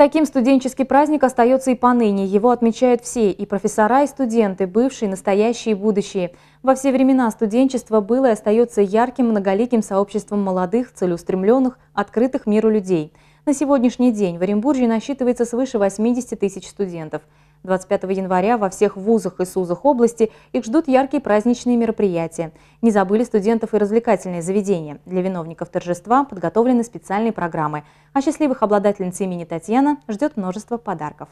Таким студенческий праздник остается и поныне. Его отмечают все – и профессора, и студенты, бывшие, настоящие и будущие. Во все времена студенчество было и остается ярким многоликим сообществом молодых, целеустремленных, открытых миру людей. На сегодняшний день в Оренбурге насчитывается свыше 80 тысяч студентов – 25 января во всех вузах и СУЗах области их ждут яркие праздничные мероприятия. Не забыли студентов и развлекательные заведения. Для виновников торжества подготовлены специальные программы. А счастливых обладательниц имени Татьяна ждет множество подарков.